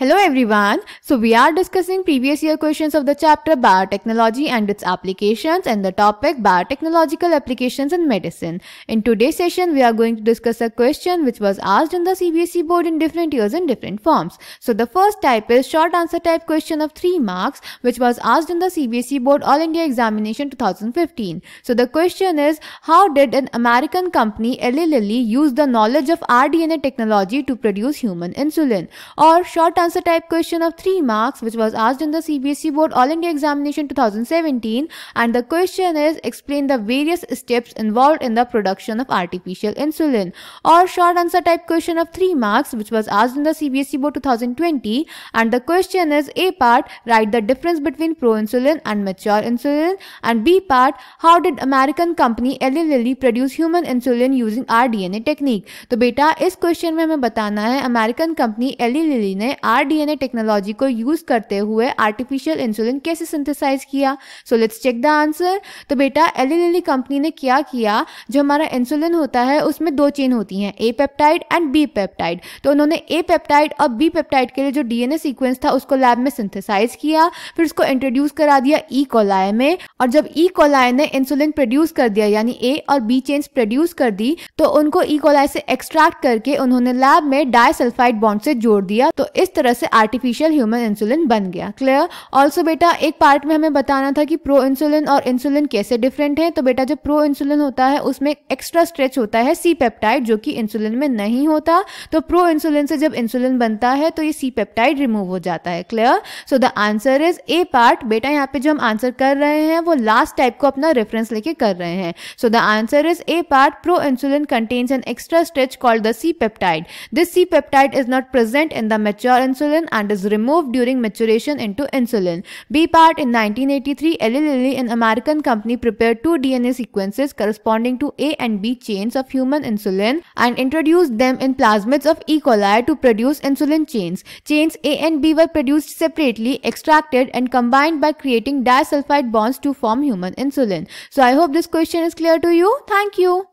Hello everyone. So we are discussing previous year questions of the chapter biotechnology and its applications and the topic biotechnological applications in medicine. In today's session, we are going to discuss a question which was asked in the CBSE board in different years in different forms. So the first type is short answer type question of 3 marks which was asked in the CBSE board All India examination 2015. So the question is how did an American company Eli Lilly use the knowledge of rDNA technology to produce human insulin or short answer was a type question of 3 marks which was asked in the CBSE Board All India Examination 2017 and the question is explain the various steps involved in the production of artificial insulin or short answer type question of 3 marks which was asked in the CBSE Board 2020 and the question is A part write the difference between proinsulin and mature insulin and B part how did American company Eli Lilly produce human insulin using RDNA technique तो बेटा इस question में हमें बताना है American company Eli Lilly ने R R D N A technology को use करते हुए आर्टिफिशियल इंसुलिन कैसे सिंथेसाइज किया so let's check the answer तो बेटा एल एल एली कंपनी ने क्या किया जो हमारा इंसुलिन होता है उसमें दो चेन होती हैं A peptide and B peptide तो उन्होंने ए पेप्टाइड और बी पेप्टाइड के लिए जो डीएनए सीक्वेंस था उसको लैब में सिंथेसाइज किया फिर उसको इंट्रोड्यूस करा दिया ई e कोलाय में और जब ई e कोलाय ने इंसुलिन प्रोड्यूस कर दिया यानी ए और बी चेन्स प्रोड्यूस कर दी तो उनको ई e कोलाय से एक्सट्रैक्ट करके उन्होंने लैब में डायसल्फाइड बॉन्ड से जोड़ दिया तो इस तरह से आर्टिफिशियल ह्यूमन इंसुलिन बन गया क्लियर ऑल्सो बेटा एक पार्ट में हमें बताना था कि प्रो इंसुलिन और इंसुलिन कैसे डिफरेंट है तो बेटा जो प्रो इंसुलिन होता है उसमें एक्स्ट्रा स्ट्रेच होता है सी पेप्टाइड जो कि इंसुलिन में नहीं होता तो प्रो इंसुलिन से जब इंसुलिन बनता है तो ये सी पेप्टाइड रिमूव हो जाता है clear so the answer is A part बेटा यहाँ पे जो हम आंसर कर रहे हैं वो लास्ट टाइप को अपना रेफरेंस लेके कर रहे हैं so the answer is A part proinsulin contains an extra stretch called the C peptide this C peptide is not present in the mature insulin and is removed during maturation into insulin. B part in 1983, Eli Lilly, an American company, prepared two DNA sequences corresponding to A and B chains of human insulin and introduced them in plasmids of E. coli to produce insulin chains. Chains A and B were produced separately, extracted and combined by creating disulfide bonds to form human insulin. So I hope this question is clear to you. Thank you.